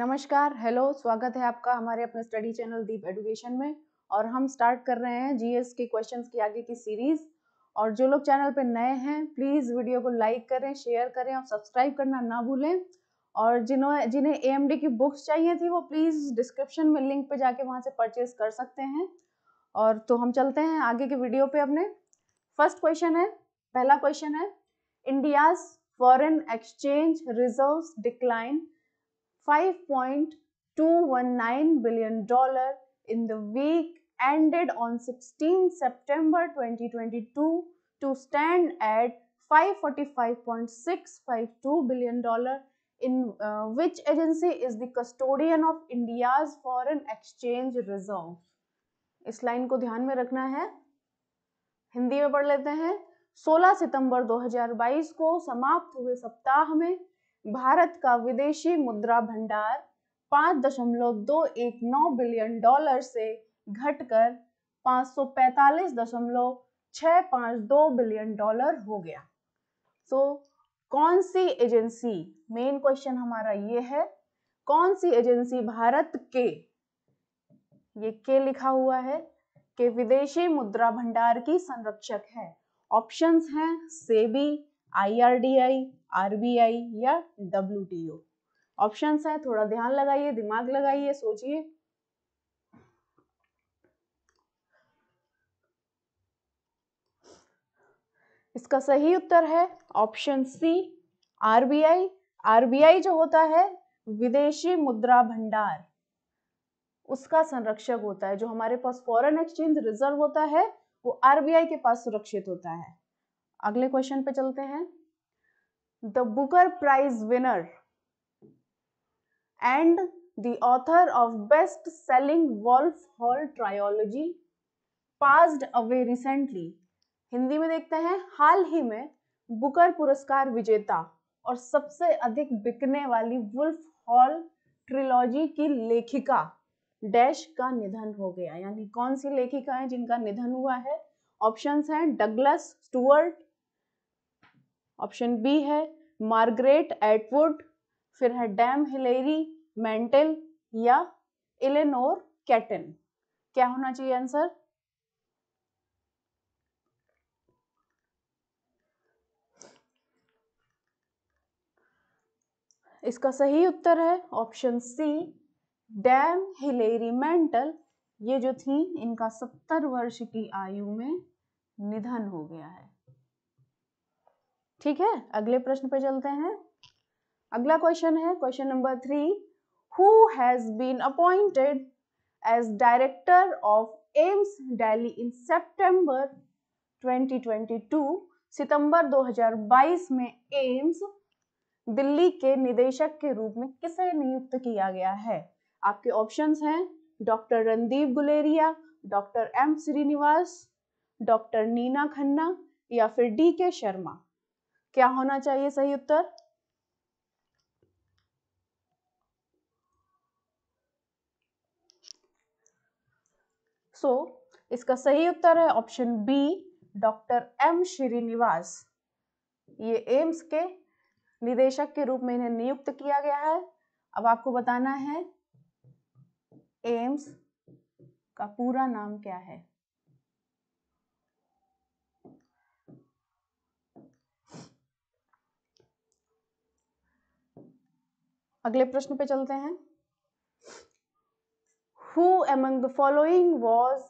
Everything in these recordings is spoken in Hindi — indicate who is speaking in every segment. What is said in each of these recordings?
Speaker 1: नमस्कार हेलो स्वागत है आपका हमारे अपने स्टडी चैनल दीप एडुकेशन में और हम स्टार्ट कर रहे हैं जीएस के क्वेश्चंस की आगे की सीरीज और जो लोग चैनल पर नए हैं प्लीज़ वीडियो को लाइक करें शेयर करें और सब्सक्राइब करना ना भूलें और जिन्होंने जिन्हें ए की बुक्स चाहिए थी वो प्लीज़ डिस्क्रिप्शन में लिंक पर जाके वहाँ से परचेज कर सकते हैं और तो हम चलते हैं आगे के वीडियो पे अपने फर्स्ट क्वेश्चन है पहला क्वेश्चन है India's foreign exchange reserves decline $5.219 billion in the week ended on 16 September 2022 to stand at $545.652 billion in uh, which agency is the custodian of India's foreign exchange reserve. इस लाइन को ध्यान में रखना है हिंदी में पढ़ लेते हैं 16 सितंबर 2022 को समाप्त हुए सप्ताह में भारत का विदेशी मुद्रा भंडार 5.219 बिलियन डॉलर से घटकर 545.652 बिलियन डॉलर हो गया so, कौन सी एजेंसी मेन क्वेश्चन हमारा ये है कौन सी एजेंसी भारत के ये के लिखा हुआ है के विदेशी मुद्रा भंडार की संरक्षक है ऑप्शंस हैं सेबी आईआरडीआई आरबीआई या डब्ल्यू ऑप्शन है थोड़ा ध्यान लगाइए दिमाग लगाइए सोचिए इसका सही उत्तर है ऑप्शन सी आरबीआई आरबीआई जो होता है विदेशी मुद्रा भंडार उसका संरक्षक होता है जो हमारे पास फॉरेन एक्सचेंज रिजर्व होता है वो आरबीआई के पास सुरक्षित होता है अगले क्वेश्चन पे चलते हैं the Booker prize winner and the author of best selling Wolf Hall trilogy passed away recently Hindi में देखते हैं हाल ही में बुकर पुरस्कार विजेता और सबसे अधिक बिकने वाली वुल्फ हॉल ट्रिलॉजी की लेखिका डैश का निधन हो गया यानी कौन सी लेखिका है जिनका निधन हुआ है ऑप्शंस हैं डगलस स्टुअर्ट ऑप्शन बी है मार्गरेट एटवुड फिर है डैम हिलेरी मेंटल या इलेनोर कैटन क्या होना चाहिए आंसर इसका सही उत्तर है option C Dame Hilary Mantel ये जो थी इनका सत्तर वर्ष की आयु में निधन हो गया है ठीक है अगले प्रश्न पे चलते हैं अगला क्वेश्चन है question number three who has been appointed as director of AIIMS Delhi in September 2022 सितंबर 2022 में एम्स दिल्ली के निदेशक के रूप में किसे नियुक्त किया गया है आपके ऑप्शंस हैं doctor Randeep Guleria doctor M Srinivas doctor Neena Khanna या फिर डी के शर्मा क्या होना चाहिए सही उत्तर सो so, इसका सही उत्तर है option B doctor M Srinivas ये एम्स के निदेशक के रूप में इन्हें नियुक्त किया गया है अब आपको बताना है एम्स का पूरा नाम क्या है अगले प्रश्न पे चलते हैं who among the following was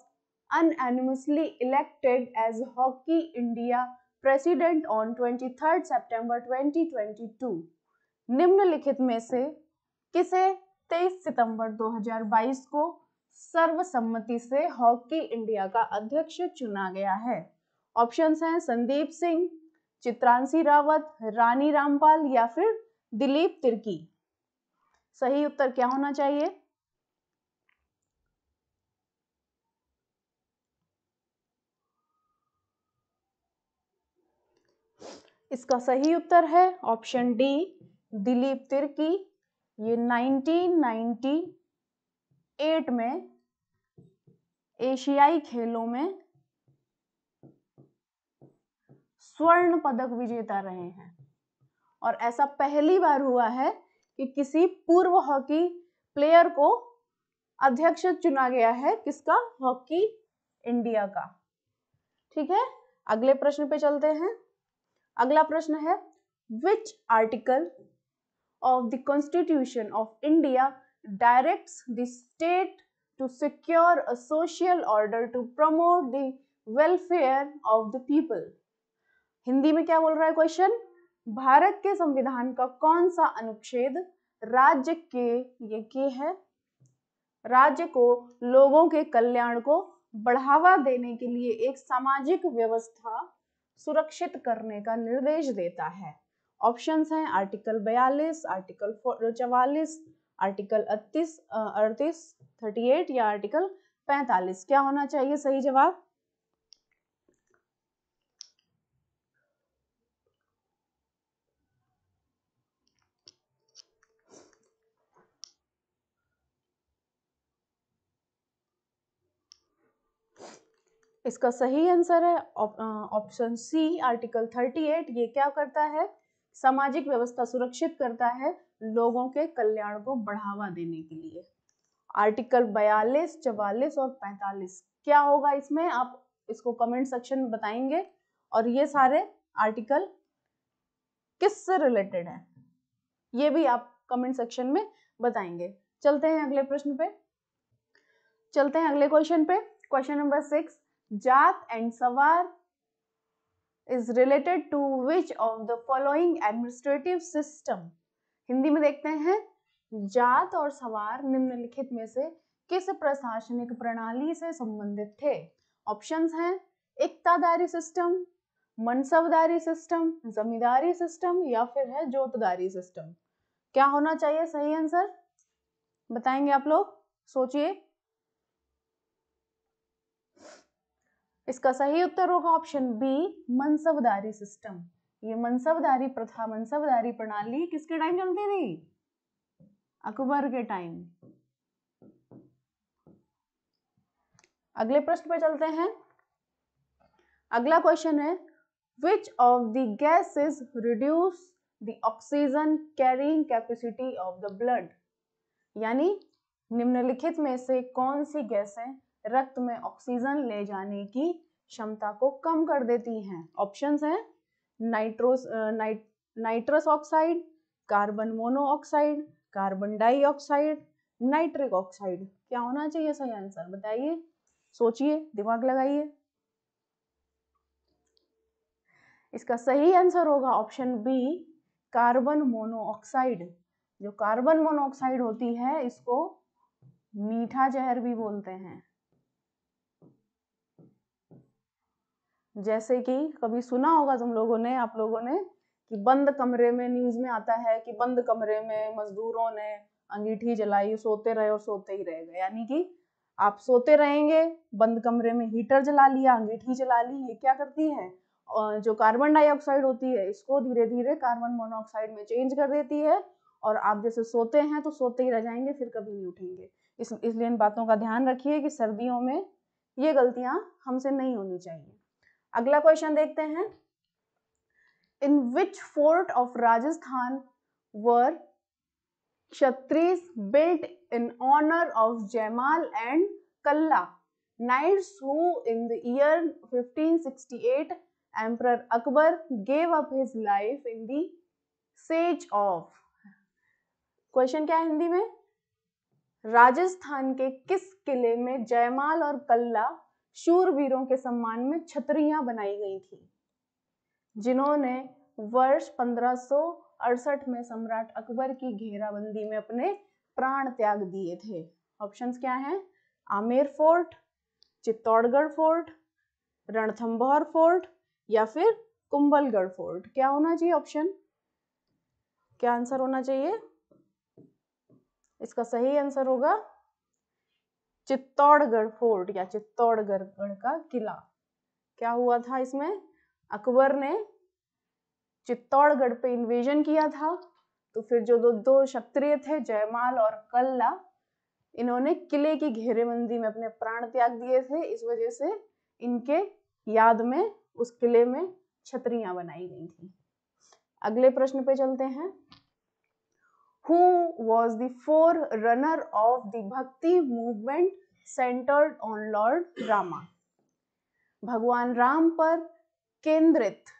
Speaker 1: unanimously elected as hockey India president on twenty third on twenty twenty two निम्नलिखित में से किसे 23 सितंबर 2022 को सर्वसम्मति से हॉकी इंडिया का अध्यक्ष चुना गया है ऑप्शंस हैं संदीप सिंह चित्रांशी रावत रानी रामपाल या फिर दिलीप तिर्की सही उत्तर क्या होना चाहिए इसका सही उत्तर है ऑप्शन डी दिलीप तिर्की ये 1998 में एशियाई खेलों में स्वर्ण पदक विजेता रहे हैं और ऐसा पहली बार हुआ है कि किसी पूर्व हॉकी प्लेयर को अध्यक्ष चुना गया है किसका हॉकी इंडिया का ठीक है अगले प्रश्न पे चलते हैं अगला प्रश्न है which article of the constitution of India direct the state to secure a social order to promote the welfare of the people Hindi में क्या बोल रहा है क्वेश्चन भारत के संविधान का कौन सा अनुच्छेद राज्य के ये के है राज्य को लोगों के कल्याण को बढ़ावा देने के लिए एक सामाजिक व्यवस्था सुरक्षित करने का निर्देश देता है ऑप्शंस हैं आर्टिकल 42, आर्टिकल चवालीस आर्टिकल अड़तीस अड़तीस थर्टी एट या आर्टिकल पैंतालीस क्या होना चाहिए सही जवाब इसका सही आंसर है ऑप्शन सी आर्टिकल 38 ये क्या करता है सामाजिक व्यवस्था सुरक्षित करता है लोगों के कल्याण को बढ़ावा देने के लिए आर्टिकल 42, 44 और 45 क्या होगा इसमें आप इसको कमेंट सेक्शन में बताएंगे और ये सारे आर्टिकल किस से रिलेटेड है ये भी आप कमेंट सेक्शन में बताएंगे चलते हैं अगले प्रश्न पे चलते हैं अगले क्वेश्चन पे question number six zat and sawar is related to which of the following administrative system Hindi में देखते हैं जात और सवार निम्नलिखित में से किस प्रशासनिक प्रणाली से संबंधित थे ऑप्शंस हैं iqtadari system mansabdari system zamindari system या फिर है जोतदारी सिस्टम क्या होना चाहिए सही आंसर बताएंगे आप लोग सोचिए इसका सही उत्तर होगा ऑप्शन बी मनसबदारी सिस्टम ये मनसबदारी प्रथा मनसबदारी प्रणाली किसके टाइम चलती थी अकबर के टाइम अगले प्रश्न पे चलते हैं अगला क्वेश्चन है which of the gases reduce the oxygen carrying capacity of the blood यानी निम्नलिखित में से कौन सी गैसें रक्त में ऑक्सीजन ले जाने की क्षमता को कम कर देती हैं ऑप्शंस हैं nitrous night nitrous oxide carbon monoxide carbon dioxide nitric oxide क्या होना चाहिए सही आंसर बताइए सोचिए दिमाग लगाइए इसका सही आंसर होगा ऑप्शन बी कार्बन मोनोऑक्साइड जो कार्बन मोनोऑक्साइड होती है इसको मीठा जहर भी बोलते हैं जैसे कि कभी सुना होगा तुम लोगों ने आप लोगों ने कि बंद कमरे में न्यूज़ में आता है कि बंद कमरे में मजदूरों ने अंगीठी जलाई सोते रहे और सोते ही रह गए यानी कि आप सोते रहेंगे बंद कमरे में हीटर जला लिया अंगीठी जला ली ये क्या करती है और जो कार्बन डाइऑक्साइड होती है इसको धीरे धीरे कार्बन मोनोऑक्साइड में चेंज कर देती है और आप जैसे सोते हैं तो सोते ही रह जाएंगे फिर कभी नहीं उठेंगे इस इसलिए इन बातों का ध्यान रखिए कि सर्दियों में ये गलतियाँ हमसे नहीं होनी चाहिए अगला क्वेश्चन देखते हैं in which fort of Rajasthan were Kshatriya built in honour of Jaimal and Kalla knights who in the year 1568 emperor Akbar gave up his life in the siege of question क्या है हिंदी में राजस्थान के किस किले में जयमाल और कल्ला शूरवीरों के सम्मान में छतरियां बनाई गई थी जिन्होंने वर्ष पंद्रह में सम्राट अकबर की घेराबंदी में अपने प्राण त्याग दिए थे ऑप्शंस क्या हैं Amer fort Chittorgarh fort Ranthambore fort या फिर कुंभलगढ़ फोर्ट क्या होना चाहिए ऑप्शन क्या आंसर होना चाहिए इसका सही आंसर होगा चित्तौड़गढ़ फोर्ट या चित्तौड़गढ़ का किला क्या हुआ था इसमें अकबर ने चित्तौड़गढ़ पे इन्वेजन किया था तो फिर जो दो दो क्षत्रिय थे जयमाल और कल्ला इन्होंने किले की घेरेबंदी में अपने प्राण त्याग दिए थे इस वजह से इनके याद में उस किले में छतरियां बनाई गई थी अगले प्रश्न पे चलते हैं who was the forerunner of the Bhakti movement centered on Lord Rama. भगवान राम पर केंद्रित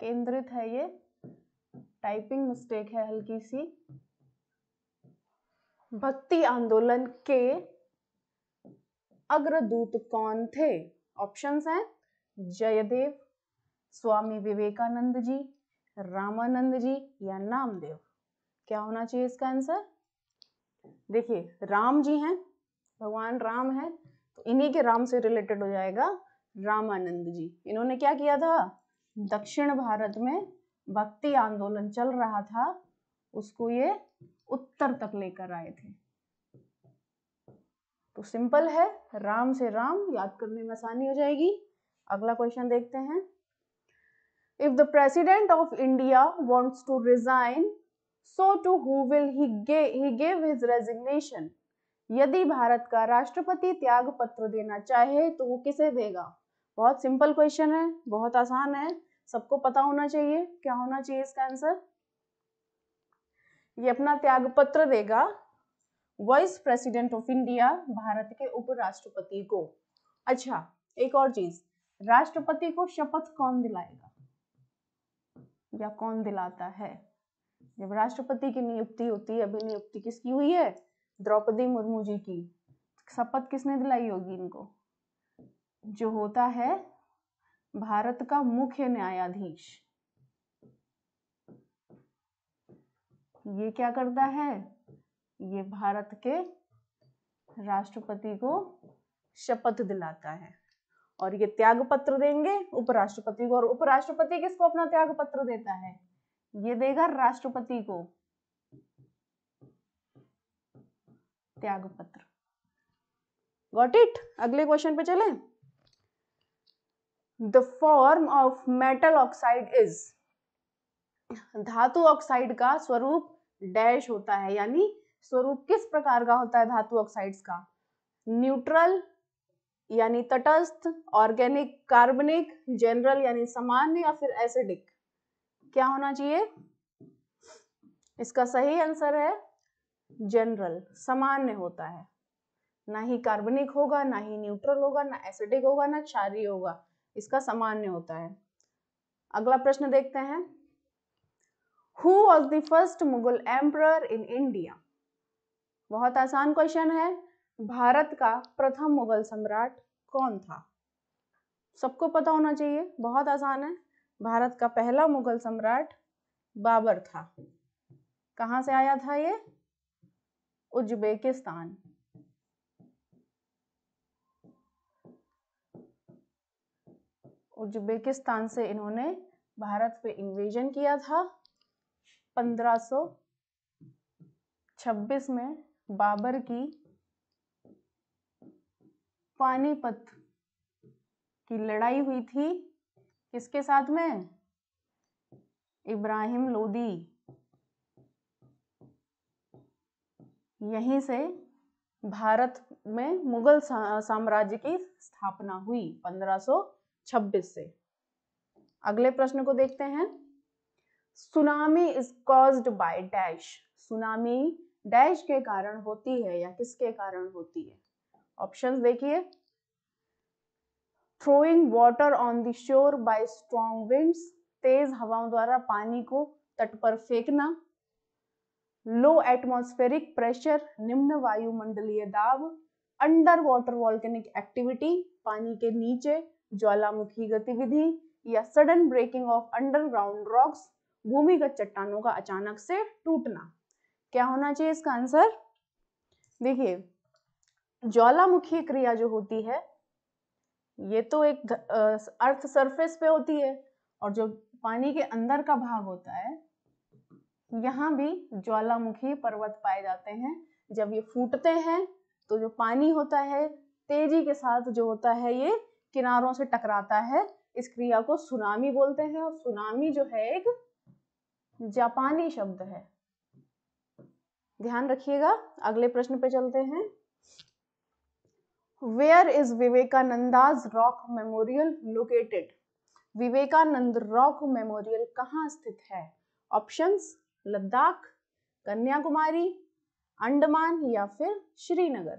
Speaker 1: केंद्रित है ये टाइपिंग मिस्टेक है हल्की सी भक्ति आंदोलन के अग्रदूत कौन थे ऑप्शंस हैं जयदेव स्वामी विवेकानंद जी रामानंद जी या नामदेव क्या होना चाहिए इसका आंसर देखिए राम जी हैं भगवान राम है तो इन्हीं के राम से रिलेटेड हो जाएगा रामानंद जी इन्होंने क्या किया था दक्षिण भारत में भक्ति आंदोलन चल रहा था उसको ये उत्तर तक लेकर आए थे तो सिंपल है राम से राम याद करने में आसानी हो जाएगी अगला क्वेश्चन देखते हैं if the president of India wants to resign so to who will he gave his resignation यदि भारत का राष्ट्रपति त्याग पत्र देना चाहे तो वो किसे देगा बहुत सिंपल क्वेश्चन है बहुत आसान है सबको पता होना चाहिए क्या होना चाहिए इसका आंसर ये अपना त्याग पत्र देगा vice president of India Bharat के उपराष्ट्रपति को अच्छा एक और चीज राष्ट्रपति को शपथ कौन दिलाएगा या कौन दिलाता है जब राष्ट्रपति की नियुक्ति होती है अभी नियुक्ति किसकी हुई है द्रौपदी मुर्मू जी की शपथ किसने दिलाई होगी इनको जो होता है भारत का मुख्य न्यायाधीश ये क्या करता है ये भारत के राष्ट्रपति को शपथ दिलाता है और ये त्याग पत्र देंगे उपराष्ट्रपति को और उपराष्ट्रपति किसको अपना त्याग पत्र देता है ये देगा राष्ट्रपति को त्याग पत्र गॉट इट अगले क्वेश्चन पे चले the form of metal oxide is धातु ऑक्साइड का स्वरूप डैश होता है यानी स्वरूप किस प्रकार का होता है धातु ऑक्साइड्स का न्यूट्रल यानी तटस्थ ऑर्गेनिक कार्बनिक जनरल यानी सामान्य या फिर एसिडिक क्या होना चाहिए इसका सही आंसर है जनरल सामान्य होता है ना ही कार्बनिक होगा ना ही न्यूट्रल होगा ना एसिडिक होगा ना क्षारी होगा इसका सामान्य होता है अगला प्रश्न देखते हैं who was the first Mughal emperor in India बहुत आसान क्वेश्चन है भारत का प्रथम मुगल सम्राट कौन था सबको पता होना चाहिए बहुत आसान है भारत का पहला मुगल सम्राट बाबर था कहा से आया था ये उज्बेकिस्तान उज्बेकिस्तान से इन्होंने भारत पे इन्वेजन किया था 1526 में बाबर की पानीपत की लड़ाई हुई थी किसके साथ में इब्राहिम लोदी यहीं से भारत में मुगल साम्राज्य की स्थापना हुई 1526 से अगले प्रश्न को देखते हैं tsunami is caused by dash tsunami dash के कारण होती है या किसके कारण होती है ऑप्शंस देखिए throwing water on the shore by strong winds तेज हवाओं द्वारा पानी को तट पर फेंकना लो एटमोस्फेरिक प्रेशर निम्न वायुमंडलीय दाब अंडर वाटर वॉल्केनिक एक्टिविटी पानी के नीचे ज्वालामुखी गतिविधि या sudden breaking of underground rocks भूमिगत चट्टानों का अचानक से टूटना क्या होना चाहिए इसका आंसर देखिए ज्वालामुखी क्रिया जो होती है ये तो एक अर्थ सरफेस पे होती है और जो पानी के अंदर का भाग होता है यहाँ भी ज्वालामुखी पर्वत पाए जाते हैं जब ये फूटते हैं तो जो पानी होता है तेजी के साथ जो होता है ये किनारों से टकराता है इस क्रिया को सुनामी बोलते हैं और सुनामी जो है एक जापानी शब्द है ध्यान रखिएगा अगले प्रश्न पे चलते हैं where is Vivekananda's rock memorial located Vivekananda rock memorial कहाँ स्थित है ऑप्शंस लद्दाख कन्याकुमारी अंडमान या फिर श्रीनगर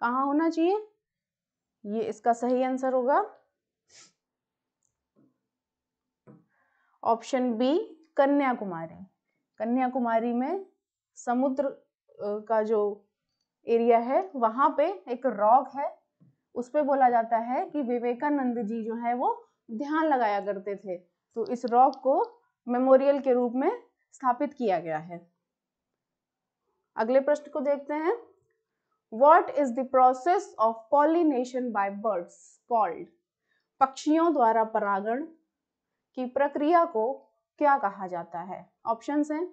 Speaker 1: कहाँ होना चाहिए ये इसका सही आंसर होगा ऑप्शन बी कन्याकुमारी कन्याकुमारी में समुद्र का जो एरिया है वहां पे एक रॉक है उस पर बोला जाता है कि विवेकानंद जी जो है वो ध्यान लगाया करते थे तो इस रॉक को मेमोरियल के रूप में स्थापित किया गया है अगले प्रश्न को देखते हैं what is the process of pollination by birds called पक्षियों द्वारा परागण की प्रक्रिया को क्या कहा जाता है ऑप्शंस हैं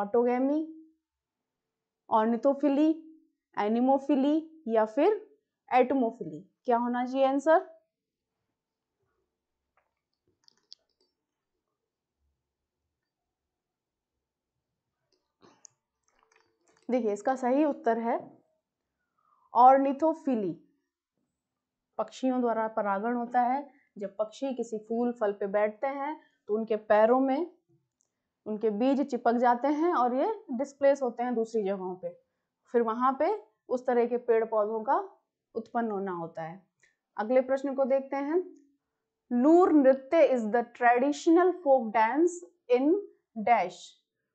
Speaker 1: ऑटोगेमी ऑर्निथोफिली एनिमोफिली या फिर एटमोफिली क्या होना चाहिए आंसर देखिए इसका सही उत्तर है ऑर्निथोफिली पक्षियों द्वारा परागण होता है जब पक्षी किसी फूल फल पे बैठते हैं तो उनके पैरों में उनके बीज चिपक जाते हैं और ये डिस्प्लेस होते हैं दूसरी जगहों पे फिर वहां पे उस तरह के पेड़ पौधों का उत्पन्न होना होता है अगले प्रश्न को देखते हैं लूर नृत्य is the traditional folk dance in dash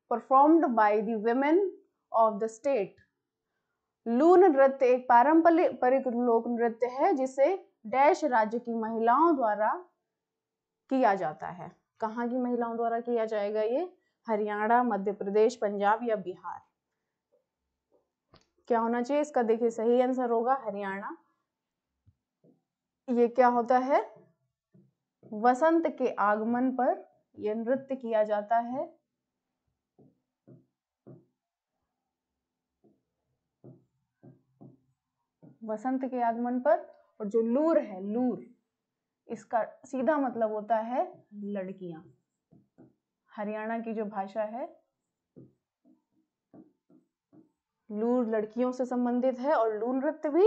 Speaker 1: performed by the women of the state लून नृत्य एक पारंपरिक लोक नृत्य है जिसे डैश राज्य की महिलाओं द्वारा किया जाता है कहाँ की महिलाओं द्वारा किया जाएगा ये हरियाणा मध्य प्रदेश पंजाब या बिहार क्या होना चाहिए इसका देखिए सही आंसर होगा हरियाणा ये क्या होता है वसंत के आगमन पर यह नृत्य किया जाता है वसंत के आगमन पर और जो लूर है लूर इसका सीधा मतलब होता है लड़कियां हरियाणा की जो भाषा है लूर लड़कियों से संबंधित है और लूल नृत्य भी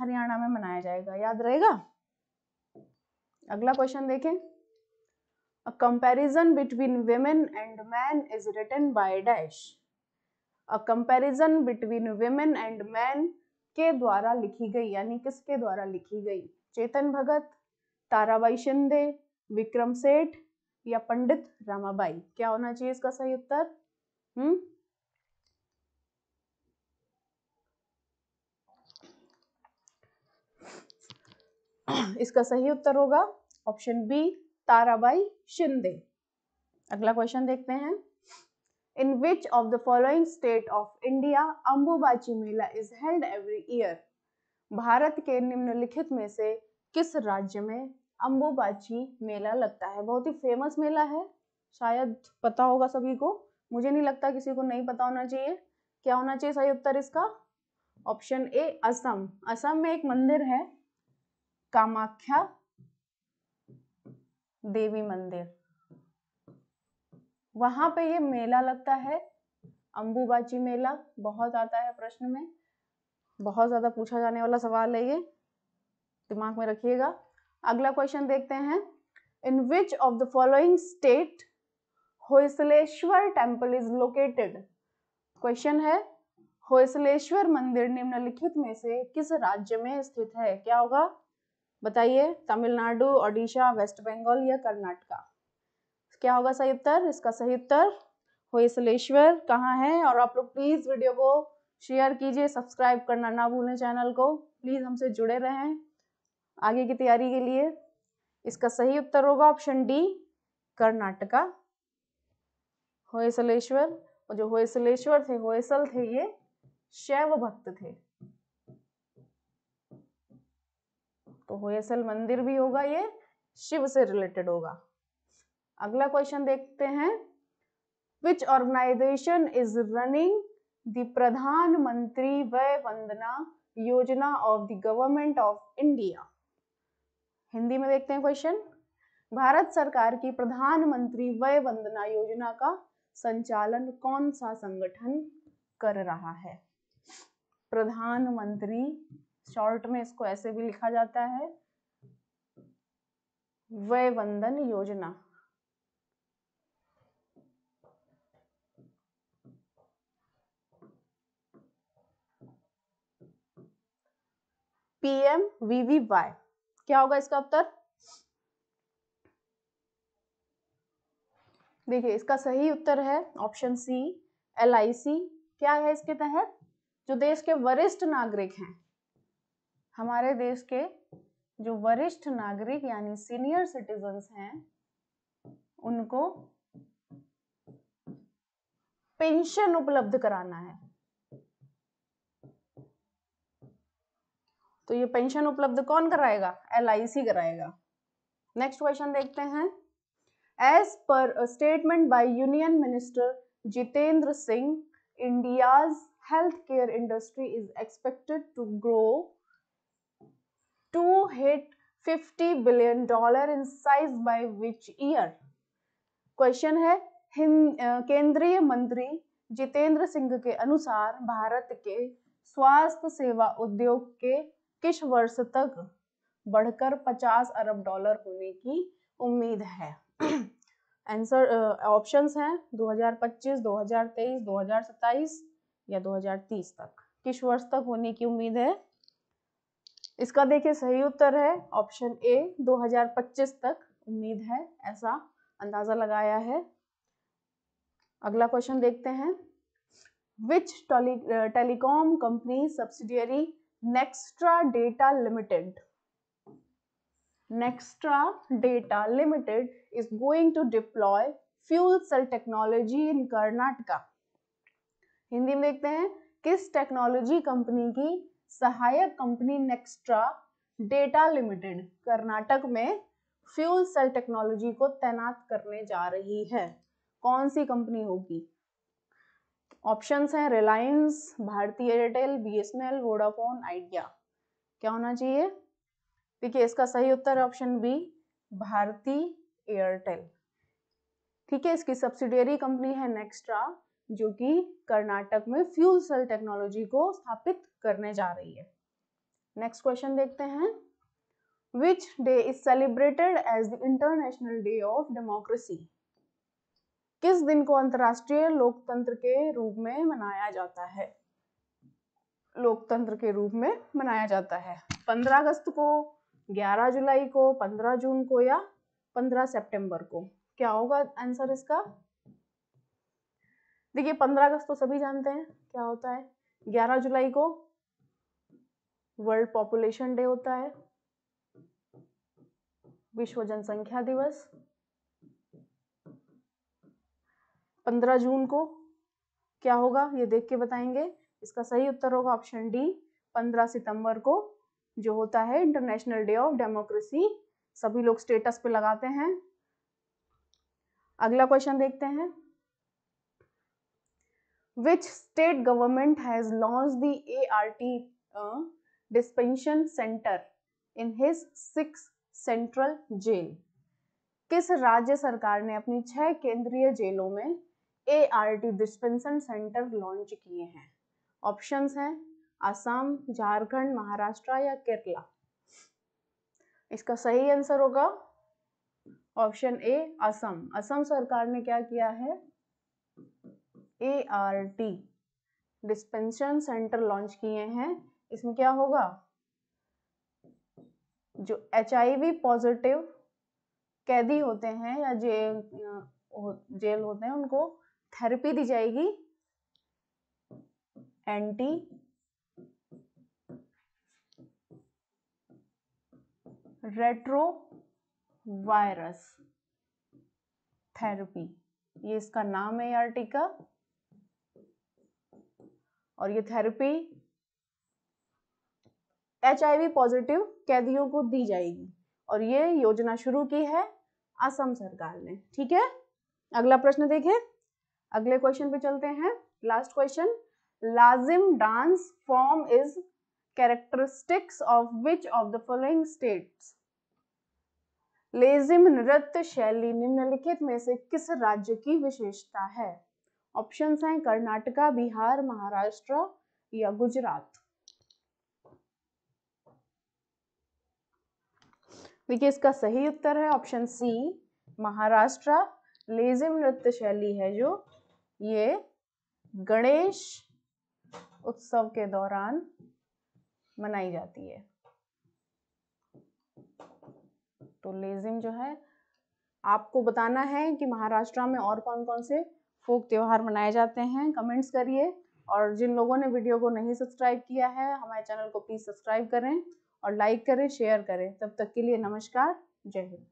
Speaker 1: हरियाणा में मनाया जाएगा याद रहेगा अगला क्वेश्चन देखें a comparison between women and man is written by dash a comparison between women and man के द्वारा लिखी गई यानी किसके द्वारा लिखी गई चेतन भगत ताराबाई शिंदे विक्रम सेठ या पंडित रामाबाई क्या होना चाहिए इसका सही उत्तर हम्म इसका सही उत्तर होगा ऑप्शन बी ताराबाई शिंदे अगला क्वेश्चन देखते हैं in which of the following state of India Ambubachi Mela is held every year Bharat के निम्नलिखित में से किस राज्य में अंबुबाची मेला लगता है बहुत ही फेमस मेला है शायद पता होगा सभी को मुझे नहीं लगता किसी को नहीं पता होना चाहिए क्या होना चाहिए सही उत्तर इसका ऑप्शन ए असम असम में एक मंदिर है कामाख्या देवी मंदिर वहां पे ये मेला लगता है अंबुबाची मेला बहुत आता है प्रश्न में बहुत ज्यादा पूछा जाने वाला सवाल है ये दिमाग में रखिएगा अगला क्वेश्चन देखते हैं in which of the following state Hoysaleswara temple is located question है होसलेश्वर मंदिर निम्नलिखित में से किस राज्य में स्थित है क्या होगा बताइए तमिलनाडु ओडिशा वेस्ट बंगाल या कर्नाटका क्या होगा सही उत्तर इसका सही उत्तर होसलेश्वर कहाँ है और आप लोग प्लीज़ वीडियो को शेयर कीजिए सब्सक्राइब करना ना भूलें चैनल को प्लीज़ हमसे जुड़े रहें आगे की तैयारी के लिए इसका सही उत्तर होगा ऑप्शन डी कर्नाटका होयसलेश्वर और जो होयसलेश्वर थे होयसल थे ये शैव भक्त थे तो होयसल मंदिर भी होगा ये शिव से रिलेटेड होगा अगला क्वेश्चन देखते हैं which organization is running the Pradhan Mantri Vaya Vandana Yojana of the government of India Hindi में देखते हैं क्वेश्चन भारत सरकार की प्रधानमंत्री वय वंदना योजना का संचालन कौन सा संगठन कर रहा है प्रधानमंत्री शॉर्ट में इसको ऐसे भी लिखा जाता है वय वंदन योजना पीएम वीवी वाई क्या होगा इसका उत्तर देखिए इसका सही उत्तर है ऑप्शन सी एल क्या है इसके तहत जो देश के वरिष्ठ नागरिक हैं हमारे देश के जो वरिष्ठ नागरिक यानी सीनियर सिटीजन्स हैं उनको पेंशन उपलब्ध कराना है तो ये पेंशन उपलब्ध कौन कराएगा एल कराएगा नेक्स्ट क्वेश्चन देखते हैं as per statement by union minister Jitendra Singh India's health care industry is expected to grow to hit 50 billion dollar in size by which year question है केंद्रीय मंत्री जितेंद्र सिंह के अनुसार भारत के स्वास्थ्य सेवा उद्योग के किस वर्ष तक बढ़कर 50 अरब डॉलर होने की उम्मीद है आंसर ऑप्शंस हैं 2025, 2023, 2027 या 2030 तक किस वर्ष तक होने की उम्मीद है इसका देखिए सही उत्तर है ऑप्शन ए 2025 तक उम्मीद है ऐसा अंदाजा लगाया है अगला क्वेश्चन देखते हैं which telecom company subsidiary Nextra data limited Nextra data limited is going to deploy fuel cell technology in Karnataka Hindi में देखते हैं किस टेक्नोलॉजी कंपनी की सहायक company Nextra data limited Karnataka में फ्यूल सेल टेक्नोलॉजी को तैनात करने जा रही है कौन सी कंपनी होगी ऑप्शंस हैं रिलायंस भारतीय एयरटेल बीएसएनएल वोडाफोन आइडिया क्या होना चाहिए देखिए इसका सही उत्तर ऑप्शन बी भारती एयरटेल ठीक है इसकी सब्सिडियरी कंपनी है नेक्स्ट्रा जो कि कर्नाटक में फ्यूल सेल टेक्नोलॉजी को स्थापित करने जा रही है नेक्स्ट क्वेश्चन देखते हैं which day is celebrated as the international day of democracy किस दिन को अंतर्राष्ट्रीय लोकतंत्र के रूप में मनाया जाता है लोकतंत्र के रूप में मनाया जाता है 15 अगस्त को 11 जुलाई को 15 जून को या 15 सितंबर को क्या होगा आंसर इसका देखिए पंद्रह अगस्त तो सभी जानते हैं क्या होता है ग्यारह जुलाई को वर्ल्ड पॉपुलेशन डे होता है विश्व जनसंख्या दिवस पंद्रह जून को क्या होगा ये देख के बताएंगे इसका सही उत्तर होगा ऑप्शन डी पंद्रह सितंबर को जो होता है इंटरनेशनल डे ऑफ डेमोक्रेसी सभी लोग स्टेटस पे लगाते हैं अगला क्वेश्चन देखते हैं which state government has launched the ART uh, dispensation center in his sixth central jail. किस राज्य सरकार ने अपनी छह केंद्रीय जेलों में A R T dispensation centre launch किए हैं ऑप्शंस हैं असम झारखंड महाराष्ट्र या केरला इसका सही आंसर होगा ऑप्शन ए असम असम सरकार ने क्या किया है A R T dispensation centre launch किए हैं इसमें क्या होगा जो एच पॉजिटिव कैदी होते हैं या जेल जेल होते हैं उनको थेरेपी दी जाएगी एंटी रेट्रो वायरस थेरेपी ये इसका नाम है आर टी का और ये थेरेपी एच पॉजिटिव कैदियों को दी जाएगी और ये योजना शुरू की है असम सरकार ने ठीक है अगला प्रश्न देखें अगले क्वेश्चन पे चलते हैं last question Lezim dance form is characteristics of which of the following states Lezim नृत्य शैली निम्नलिखित में से किस राज्य की विशेषता है ऑप्शन हैं कर्नाटका बिहार महाराष्ट्र या गुजरात देखिए इसका सही उत्तर है ऑप्शन सी महाराष्ट्र लेजिम नृत्य शैली है जो ये गणेश उत्सव के दौरान मनाई जाती है तो लेजिम जो है आपको बताना है कि महाराष्ट्र में और कौन कौन से फोक त्यौहार मनाए जाते हैं कमेंट्स करिए और जिन लोगों ने वीडियो को नहीं सब्सक्राइब किया है हमारे चैनल को प्लीज़ सब्सक्राइब करें और लाइक करें शेयर करें तब तक के लिए नमस्कार जय हिंद